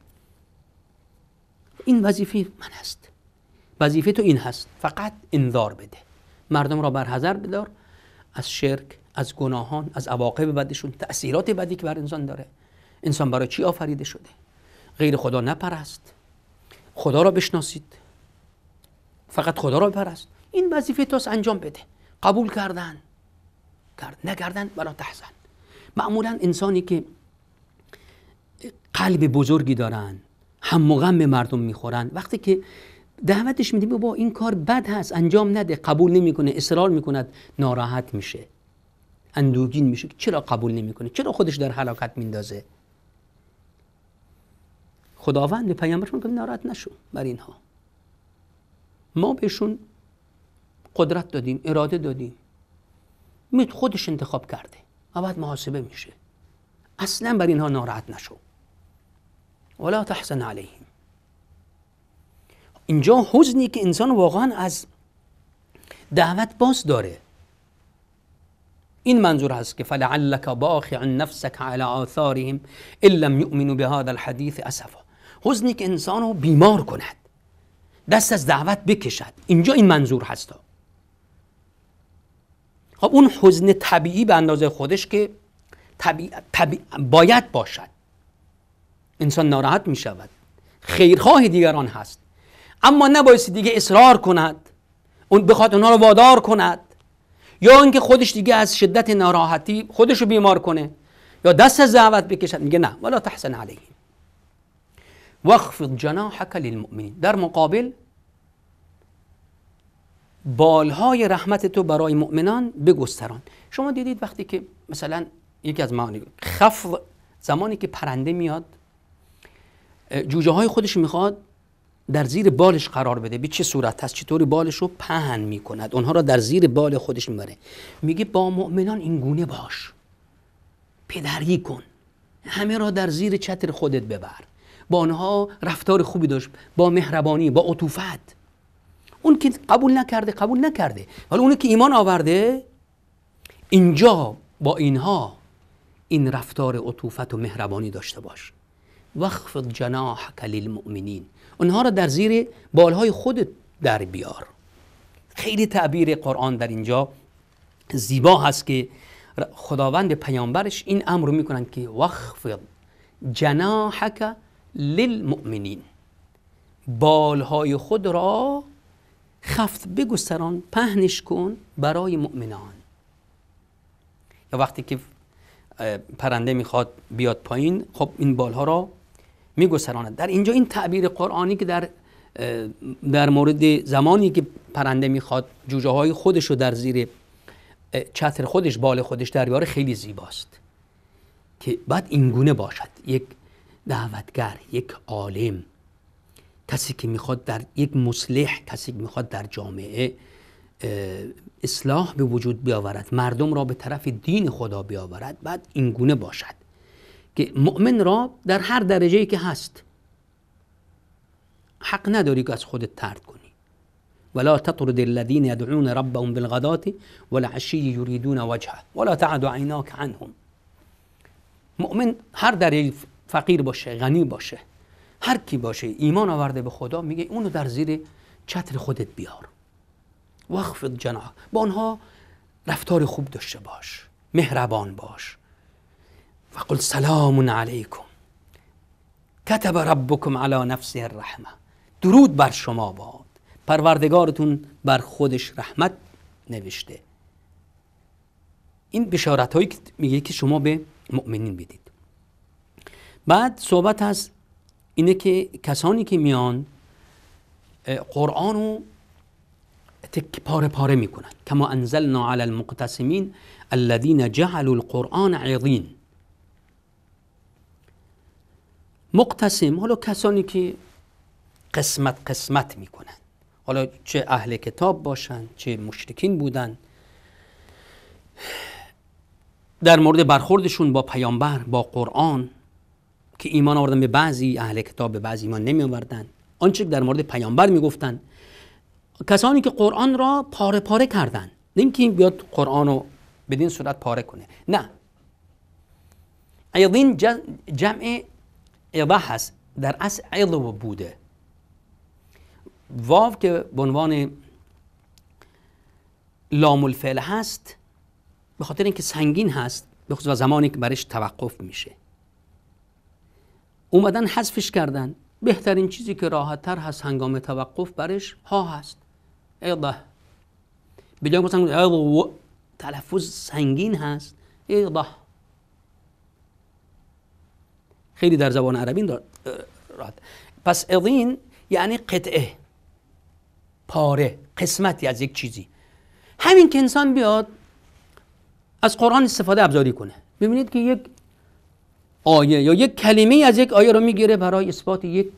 این وظیفه من است وظیفه تو این هست فقط انذار بده مردم را بر حذر بدار از شرک از گناهان از عواقب بدشون تاثیرات بدی که بر انسان داره انسان برای چی آفریده شده غیر خدا نپرست خدا را بشناسید فقط خدا را بپرست این وظیفه توست انجام بده قبول کردن کرد نکردن ولا تحزن معمولا انسانی که قلب بزرگی دارن هم غم مردم میخورن وقتی که دعوتش میده با این کار بد هست انجام نده قبول نمیکنه اصرار میکند ناراحت میشه اندوگین میشه چرا قبول نمیکنه چرا خودش در حلاکت میندازه خداوند به پیامبرش ناراحت نشو بر اینها ما بهشون قدرت دادیم اراده دادیم میت خودش انتخاب کرده و بعد محاسبه میشه اصلا بر اینها ناراحت نشو ولا تحزن علیهم اینجا حزنی که انسان واقعا از دعوت باز داره این منظور هست که فلعلک باخع نفسک علی آثارهم ان لم به بهذا الحدیث اسفا حزنی که انسان رو بیمار کند دست از دعوت بکشد اینجا این منظور هست خب اون حزن طبیعی به اندازه خودش که طبیع... باید باشد انسان ناراحت می شود خیرخواه دیگران هست اما نبایستی دیگه اصرار کند اون بخواد اونها رو وادار کند یا اینکه خودش دیگه از شدت ناراحتی خودش رو بیمار کنه یا دست از دعوت بکشد میگه نه ولا تحسن علیه وخفض جناحك للمؤمنین در مقابل بالهای رحمت تو برای مؤمنان بگستران شما دیدید وقتی که مثلا یکی از معانی خفض زمانی که پرنده میاد جوجه های خودش میخواد در زیر بالش قرار بده به چه صورت هست چطوری بالش رو پهن میکند اونها را در زیر بال خودش میبره میگه با مؤمنان این گونه باش پدری کن همه را در زیر چتر خودت ببر با آنها رفتار خوبی داشت با مهربانی با عطوفت اون که قبول نکرده قبول نکرده ولی اون که ایمان آورده اینجا با اینها این رفتار عطوفت و مهربانی داشته باش واخفض جناحك للمؤمنین اونها را در زیر بالهای خودت در بیار خیلی تعبیر قرآن در اینجا زیبا هست که خداوند پیامبرش این امر میکنن که واخفض جناحك للمؤمنین بالهای خود را خفت بگستران پهنش کن برای مؤمنان یا وقتی که پرنده میخواد بیاد پایین خب این بالها را میگسراند در اینجا این تعبیر قرآنی که در در مورد زمانی که پرنده میخواد جوجه های خودش رو در زیر چتر خودش بال خودش در بیاره خیلی زیباست که بعد اینگونه باشد یک دعوتگر یک عالم کسی که میخواد در یک مصلح کسی که میخواد در جامعه اصلاح به وجود بیاورد مردم را به طرف دین خدا بیاورد بعد اینگونه باشد که مؤمن را در هر درجه که هست حق نداری که از خودت ترد کنی ولا تطرد الذين يدعون ربهم بالغداة والعشي يريدون وجهه ولا تعد عيناك عنهم مؤمن هر در فقیر باشه غنی باشه هر کی باشه ایمان آورده به خدا میگه اونو در زیر چتر خودت بیار وخفض جناح با آنها رفتار خوب داشته باش مهربان باش فقل سلام علیکم کتب ربکم علی نفسه الرحمه درود بر شما باد پروردگارتون بر خودش رحمت نوشته این بشارت هایی که میگه که شما به مؤمنین بدید بعد صحبت از اینه که کسانی که میان قرآن رو تک پاره پاره میکنن کما انزلنا علی المقتسمین الذین جعلوا القرآن عیضین مقتسم حالا کسانی که قسمت قسمت میکنن حالا چه اهل کتاب باشن چه مشرکین بودن در مورد برخوردشون با پیامبر با قرآن که ایمان آوردن به بعضی اهل کتاب به بعضی ایمان نمی آوردن آنچه در مورد پیامبر میگفتن کسانی که قرآن را پاره پاره کردن نه اینکه بیاد قرآن رو بدین صورت پاره کنه نه ایضین جمع ایضاح هست در اصل عضو بوده واو که به عنوان لام الفعل هست به خاطر اینکه سنگین هست به خصوص زمانی که برش توقف میشه اومدن حذفش کردن بهترین چیزی که راحت تر هست هنگام توقف برش ها هست ایضاح به جای تلفظ سنگین هست ایضاح خیلی در زبان عربی راحت پس اضین یعنی قطعه پاره قسمتی از یک چیزی همین که انسان بیاد از قرآن استفاده ابزاری کنه ببینید که یک آیه یا یک کلمه از یک آیه رو میگیره برای اثبات یک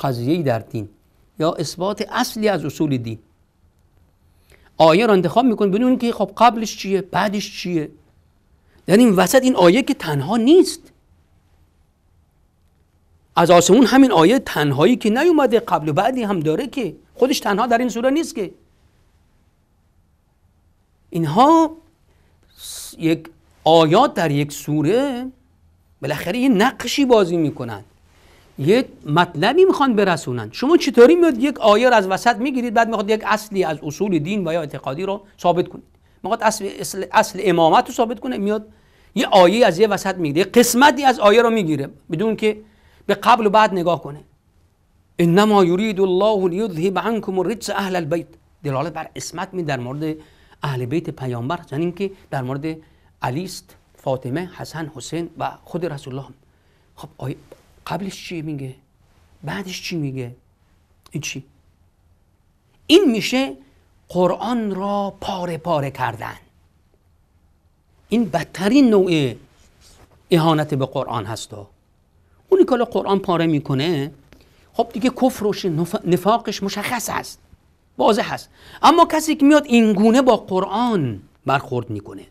قضیه در دین یا اثبات اصلی از اصول دین آیه رو انتخاب میکنه بدون که خب قبلش چیه بعدش چیه در یعنی این وسط این آیه که تنها نیست از آسمون همین آیه تنهایی که نیومده قبل و بعدی هم داره که خودش تنها در این سوره نیست که اینها یک آیات در یک سوره بالاخره یه نقشی بازی میکنن یه مطلبی میخوان برسونن شما چطوری میاد یک آیه رو از وسط میگیرید بعد میخواد یک اصلی از اصول دین و یا اعتقادی رو ثابت کنید میخواد اصل, اصل, امامت رو ثابت کنه میاد یه آیه از یه وسط میگیره قسمتی از آیه رو میگیره بدون که به قبل و بعد نگاه کنه انما یرید الله لیذهب عنکم الرجس اهل البیت دلالت بر اسمت می در مورد اهل بیت پیامبر یعنی که در مورد علی است فاطمه حسن حسین و خود رسول الله خب قبلش چی میگه بعدش چی میگه این چی این میشه قرآن را پاره پاره کردن این بدترین نوع اهانت به قرآن هست همونی که قرآن پاره میکنه خب دیگه کفرش نفاقش مشخص است واضح هست اما کسی که میاد اینگونه با قرآن برخورد میکنه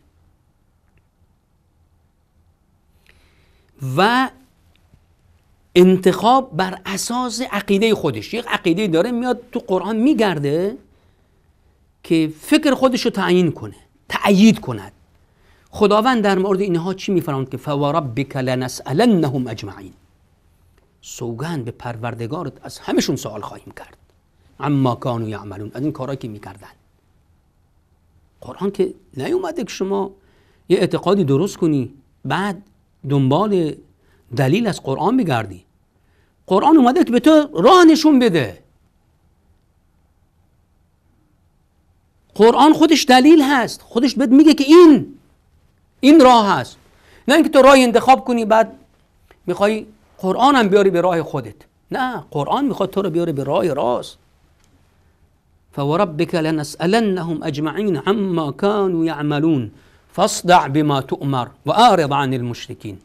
و انتخاب بر اساس عقیده خودش یک عقیده داره میاد تو قرآن میگرده که فکر خودش رو تعیین کنه تأیید کند خداوند در مورد اینها چی میفرماند که فوربک نسالنهم اجمعین سوگند به پروردگارت از همشون سوال خواهیم کرد اما کانو یعملون از این کارهایی که میکردن قرآن که نیومده که شما یه اعتقادی درست کنی بعد دنبال دلیل از قرآن بگردی قرآن اومده که به تو راه نشون بده قرآن خودش دلیل هست خودش بهت میگه که این این راه هست نه اینکه تو راه انتخاب کنی بعد میخوای قرآن هم بیاری به راه خودت نه قرآن میخواد تو رو بیاری به راه راست فوربك لنسألنهم اجمعین عما كانوا يعملون فاصدع بما تؤمر و اعرض عن المشركين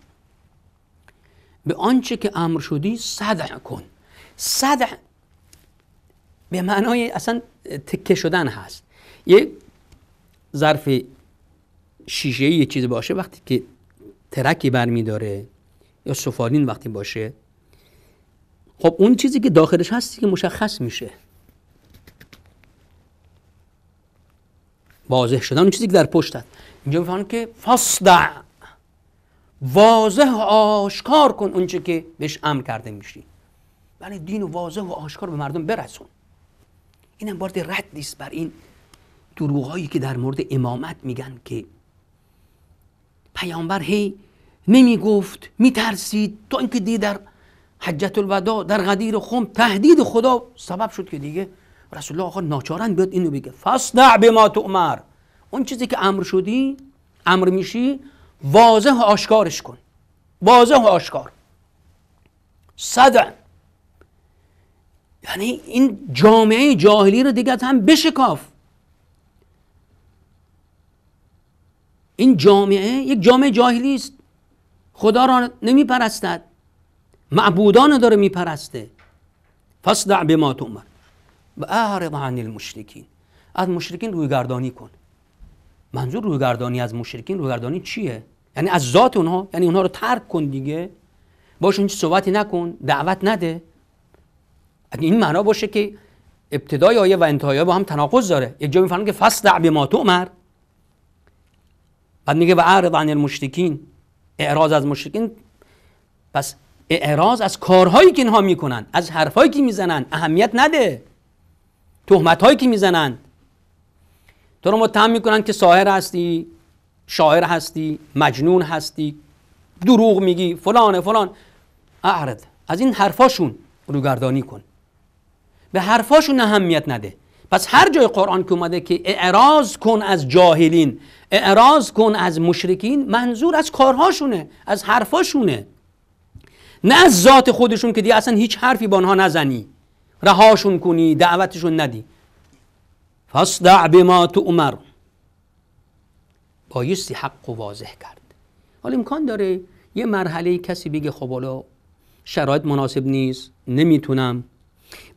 به آنچه که امر شدی صدع کن صدع به معنای اصلا تکه شدن هست یه ظرف شیشه یه چیز باشه وقتی که ترکی برمیداره یا سفالین وقتی باشه خب اون چیزی که داخلش هستی که مشخص میشه واضح شدن اون چیزی که در پشت هست اینجا میفهمن که فصدع واضح و آشکار کن اونچه که بهش امر کرده میشی ولی بله، دین و واضح و آشکار به مردم برسون این هم بارد رد نیست بر این هایی که در مورد امامت میگن که پیامبر هی نمی گفت می ترسید تا اینکه دیگه در حجت الودا در غدیر خم تهدید خدا سبب شد که دیگه رسول الله آقا ناچارن بیاد اینو بگه فصنع به ما تو امر اون چیزی که امر شدی امر میشی واضح و آشکارش کن واضح و آشکار صدع یعنی این جامعه جاهلی رو دیگه هم بشکاف این جامعه یک جامعه جاهلی است خدا را پرستد معبودان داره میپرسته فصدع به ما تؤمر و اعرض عن المشرکین از مشرکین گردانی کن منظور گردانی از مشرکین گردانی چیه یعنی از ذات اونها یعنی اونها رو ترک کن دیگه باشون هیچ صحبتی نکن دعوت نده این معنا باشه که ابتدای آیه و انتهای با هم تناقض داره یک جا که فصدع به ما تؤمر بعد میگه و اعرض عن المشرکین اعراض از مشرکین پس اعراض از کارهایی که اینها میکنن از حرفهایی که میزنن اهمیت نده تهمت هایی که میزنن تو رو متهم میکنن که ساهر هستی شاعر هستی مجنون هستی دروغ میگی فلان فلان اعرض از این حرفاشون روگردانی کن به حرفاشون اهمیت نده پس هر جای قرآن که اومده که اعراض کن از جاهلین اعراض کن از مشرکین منظور از کارهاشونه از حرفاشونه نه از ذات خودشون که دیگه اصلا هیچ حرفی با آنها نزنی رهاشون کنی دعوتشون ندی فاصدع بما تو عمر بایستی حق و واضح کرد حال امکان داره یه مرحله کسی بگه خب حالا شرایط مناسب نیست نمیتونم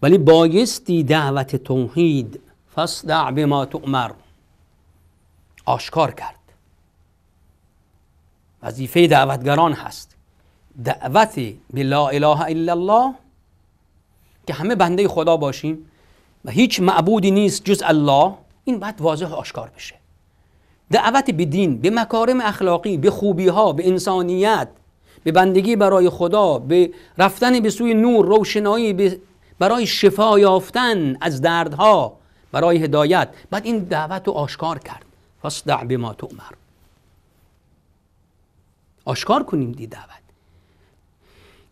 ولی بایستی دعوت توحید فصدع به ما تؤمر آشکار کرد وظیفه دعوتگران هست دعوت به لا اله الا الله که همه بنده خدا باشیم و هیچ معبودی نیست جز الله این باید واضح آشکار بشه دعوت به دین به مکارم اخلاقی به خوبی ها به انسانیت به بندگی برای خدا به رفتن به سوی نور روشنایی به برای شفا یافتن از دردها برای هدایت بعد این دعوت رو آشکار کرد فاصدع تو امر آشکار کنیم دی دعوت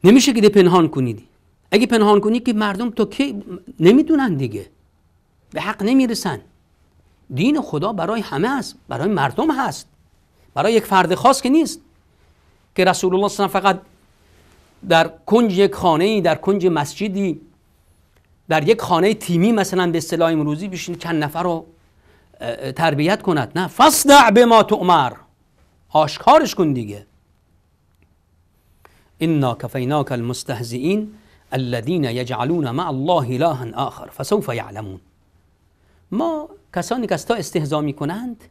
نمیشه که پنهان کنیدی اگه پنهان کنی که مردم تو کی نمیدونن دیگه به حق نمیرسن دین خدا برای همه است برای مردم هست برای یک فرد خاص که نیست که رسول الله صلی فقط در کنج یک خانه در کنج مسجدی در یک خانه تیمی مثلا به اصطلاح امروزی بشین چند نفر رو تربیت کند نه فصدع به ما تعمر آشکارش کن دیگه انا کفیناک المستهزئین الذین یجعلون مع الله الها آخر فسوف یعلمون ما کسانی که از تا استهزا میکنند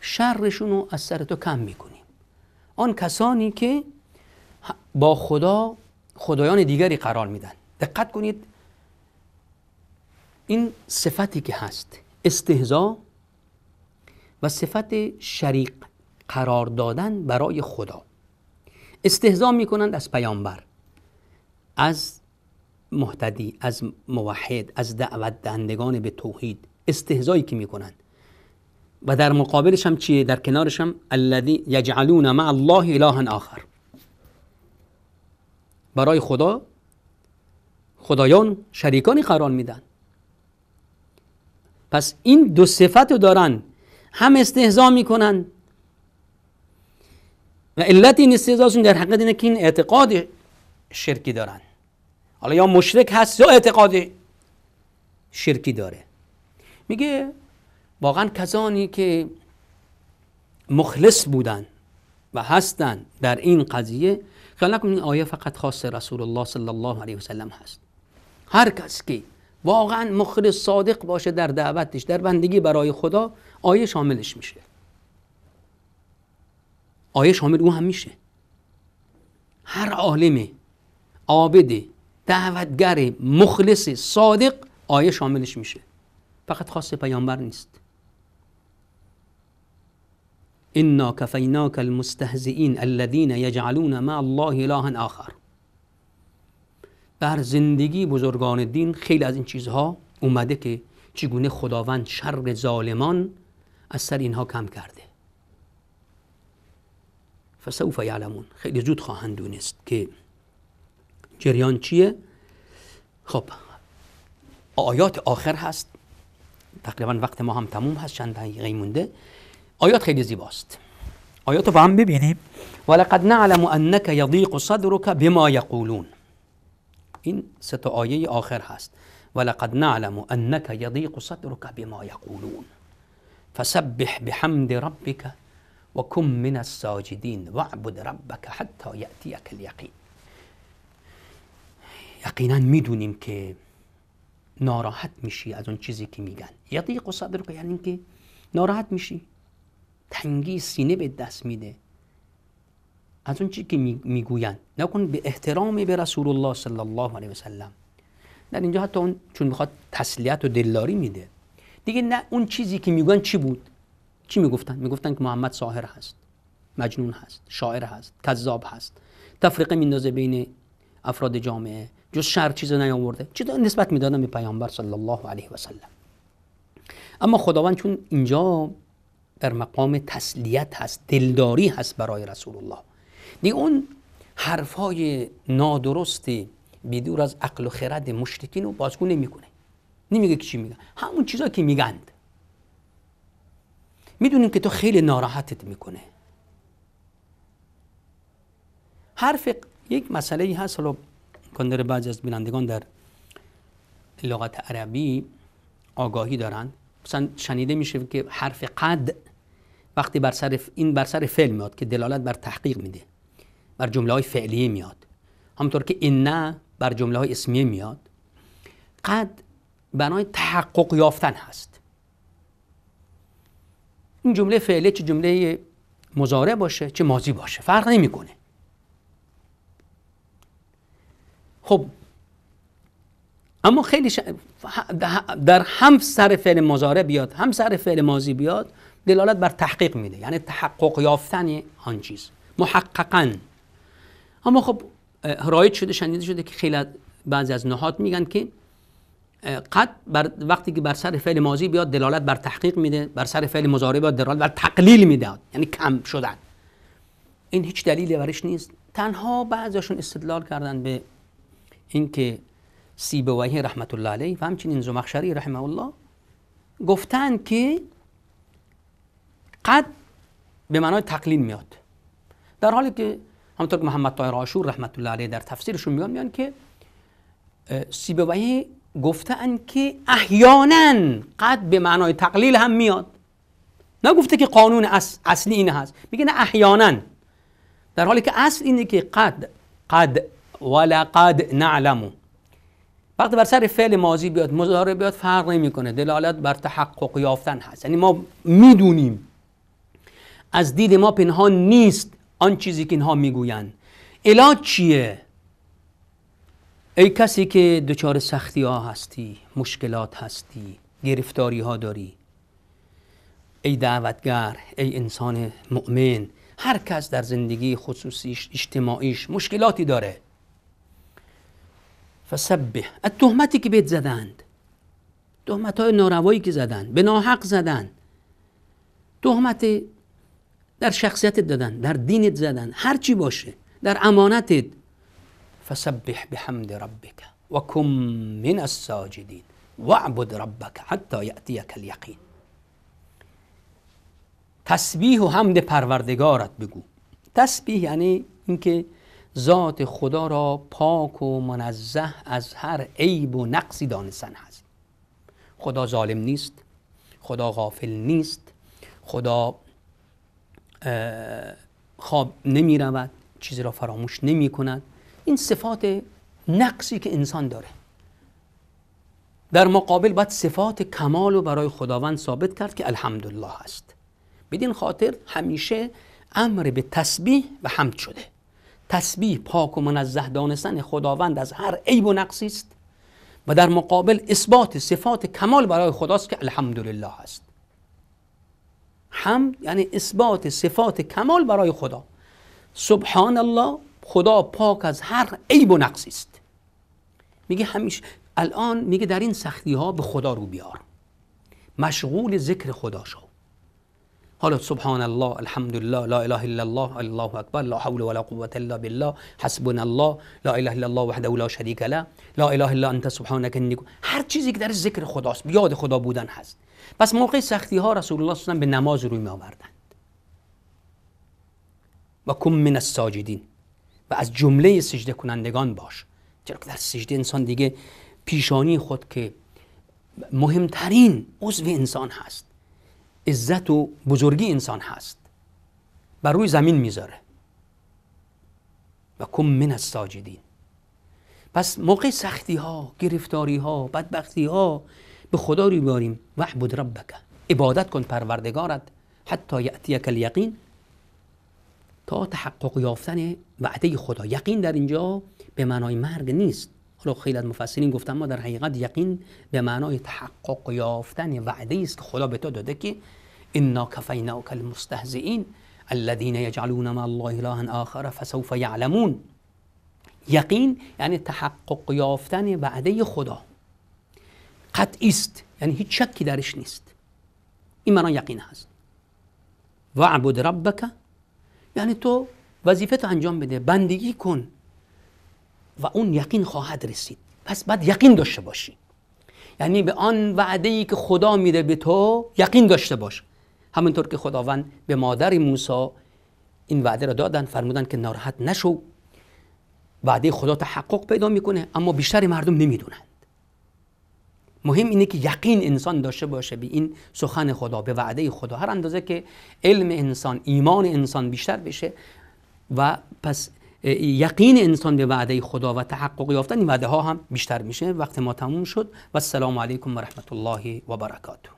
شرشون رو از سر تو کم میکنیم آن کسانی که با خدا خدایان دیگری قرار میدن دقت کنید این صفتی که هست استهزا و صفت شریق قرار دادن برای خدا استهزا میکنند از پیامبر از محتدی از موحد از دعوت دهندگان به توحید استهزایی که میکنند و در مقابلش هم چیه در کنارش هم الذی یجعلون مع الله اله آخر برای خدا خدایان شریکانی قرار میدن پس این دو صفت رو دارن هم استهزا میکنن و علت این استهزاشون در حقیقت اینه که این اعتقاد شرکی دارن حالا یا مشرک هست یا اعتقاد شرکی داره میگه واقعا کسانی که مخلص بودن و هستن در این قضیه خیال نکنید این آیه فقط خاص رسول الله صلی الله علیه وسلم هست هر کس که واقعا مخلص صادق باشه در دعوتش در بندگی برای خدا آیه شاملش میشه آیه شامل او هم میشه هر عالم عابد دعوتگر مخلص صادق آیه شاملش میشه فقط خاص پیامبر نیست انا کفیناک المستهزئین الذین یجعلون مع الله الها آخر در زندگی بزرگان دین خیلی از این چیزها اومده که چگونه خداوند شر ظالمان از سر اینها کم کرده فسوف یعلمون خیلی زود خواهند دونست که جریان چیه خب آیات آخر هست تقریبا وقت ما هم تموم هست چند دقیقه مونده آیات خیلی زیباست آیات رو با هم ببینیم ولقد نعلم انک یضیق صدرک بما یقولون این ست آیه آخر هست ولقد نعلم انك يضيق صدرك بما يقولون فسبح بحمد ربك وكن من الساجدين واعبد ربك حتى يأتيك اليقين یقینا میدونیم که ناراحت میشی از اون چیزی که میگن یضیق صدرك یعنی که ناراحت میشی تنگی سینه به دست میده از اون چی که میگویند نکن به احترام به رسول الله صلی الله علیه و سلم در اینجا حتی اون چون میخواد تسلیت و دلداری میده دیگه نه اون چیزی که میگن چی بود چی میگفتن میگفتن که محمد ساحر هست مجنون هست شاعر هست کذاب هست تفریقه میندازه بین افراد جامعه جز شر چیز نیاورده چطور نسبت میدادن به پیامبر صلی الله علیه و سلم اما خداوند چون اینجا در مقام تسلیت هست دلداری هست برای رسول الله دیگه اون حرفهای نادرست بدور از عقل و خرد مشتکین رو بازگو نمیکنه نمیگه که چی میگن همون چیزا که میگند میدونیم که تو خیلی ناراحتت میکنه حرف یک مسئله هست حالا کندر بعضی از بینندگان در لغت عربی آگاهی دارن مثلا شنیده میشه که حرف قد وقتی بر سر این بر سر فعل میاد که دلالت بر تحقیق میده بر جمله های فعلیه میاد همطور که این نه بر جمله های اسمیه میاد قد بنای تحقق یافتن هست این جمله فعلیه چه جمله مزاره باشه چه ماضی باشه فرق نمیکنه خب اما خیلی در هم سر فعل مزاره بیاد هم سر فعل ماضی بیاد دلالت بر تحقیق میده یعنی تحقق یافتن آن چیز محققا اما خب رایج شده شنیده شده که خیلی بعضی از نهاد میگن که قد بر وقتی که بر سر فعل ماضی بیاد دلالت بر تحقیق میده بر سر فعل مضارع بیاد دلالت بر تقلیل میده یعنی کم شدن این هیچ دلیلی برش نیست تنها بعضیشون استدلال کردن به اینکه سیبویه رحمت الله علیه و همچنین زمخشری رحمه الله گفتن که قد به معنای تقلیل میاد در حالی که همونطور که محمد طاهر آشور رحمت الله علیه در تفسیرشون میان میان که گفته گفتن که احیانا قد به معنای تقلیل هم میاد گفته که قانون اصلی این هست میگه نه احیانا در حالی که اصل اینه که قد قد ولقد نعلم وقتی بر سر فعل ماضی بیاد مضارع بیاد فرق نمیکنه دلالت بر تحقق یافتن هست یعنی ما میدونیم از دید ما پنهان نیست آن چیزی که اینها میگویند علاج چیه ای کسی که دچار سختی ها هستی مشکلات هستی گرفتاری ها داری ای دعوتگر ای انسان مؤمن هر کس در زندگی خصوصیش اجتماعیش مشکلاتی داره فسبه از تهمتی که بهت زدند تهمت های ناروایی که زدند. به ناحق زدند. تهمت در شخصیتت دادن در دینت زدن هر چی باشه در امانتت فسبح بحمد ربک و کم من الساجدین وعبد ربک حتی یأتیک الیقین تسبیح و حمد پروردگارت بگو تسبیح یعنی اینکه ذات خدا را پاک و منزه از هر عیب و نقصی دانستن هست خدا ظالم نیست خدا غافل نیست خدا خواب نمی رود چیزی را فراموش نمی کند این صفات نقصی که انسان داره در مقابل باید صفات کمال و برای خداوند ثابت کرد که الحمدلله است بدین خاطر همیشه امر به تسبیح و حمد شده تسبیح پاک و منزه دانستن خداوند از هر عیب و نقصی است و در مقابل اثبات صفات کمال برای خداست که الحمدلله است هم یعنی اثبات صفات کمال برای خدا سبحان الله خدا پاک از هر عیب و نقصی است میگه همیشه الان میگه در این سختی ها به خدا رو بیار مشغول ذکر خدا شو حالا سبحان الله الحمد لله لا اله الا الله الله اکبر لا حول ولا قوه الا بالله حسبنا الله لا اله الا الله وحده لا شریک له لا اله الا انت سبحانك انی هر چیزی که در ذکر خداست یاد خدا بودن هست پس موقع سختی ها رسول الله صلی به نماز روی می آوردند و کم من الساجدین و از جمله سجده کنندگان باش چرا که در سجده انسان دیگه پیشانی خود که مهمترین عضو انسان هست عزت و بزرگی انسان هست بر روی زمین میذاره و کم من الساجدین پس موقع سختی ها گرفتاری ها بدبختی ها به خدا رو بیاریم وعبد ربک عبادت کن پروردگارت حتی کل الیقین تا تحقق یافتن وعده خدا یقین در اینجا به معنای مرگ نیست حالا خیلی از مفسرین گفتن ما در حقیقت یقین به معنای تحقق یافتن وعده است که خدا به تو داده که انا کفیناک المستهزئین الذين يجعلون مع الله اله آخر فسوف يعلمون یقین یعنی تحقق یافتن وعده خدا قطعی است یعنی هیچ شکی درش نیست این معنا یقین هست و عبد ربک یعنی تو وظیفه تو انجام بده بندگی کن و اون یقین خواهد رسید پس بعد یقین داشته باشی یعنی به آن وعده ای که خدا میده به تو یقین داشته باش همونطور که خداوند به مادر موسی این وعده را دادن فرمودن که ناراحت نشو وعده خدا تحقق پیدا میکنه اما بیشتر مردم نمیدونن مهم اینه که یقین انسان داشته باشه به این سخن خدا به وعده خدا هر اندازه که علم انسان ایمان انسان بیشتر بشه و پس یقین انسان به وعده خدا و تحقق یافتن این وعده ها هم بیشتر میشه وقت ما تموم شد و السلام علیکم و رحمت الله و برکاته